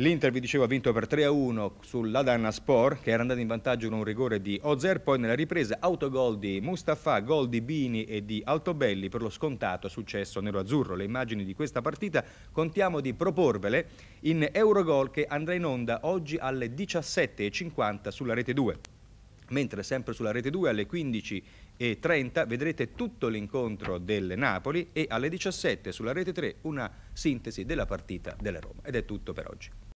L'Inter, vi dicevo, ha vinto per 3-1 sull'Adana Sport, che era andato in vantaggio con un rigore di Ozer, poi nella ripresa autogol di Mustafa, gol di Bini e di Altobelli per lo scontato successo nero-azzurro. Le immagini di questa partita contiamo di proporvele in Eurogol che andrà in onda oggi alle 17.50 sulla Rete 2. Mentre sempre sulla Rete 2 alle 15.30 vedrete tutto l'incontro del Napoli e alle 17 sulla rete 3 una sintesi della partita della Roma. Ed è tutto per oggi.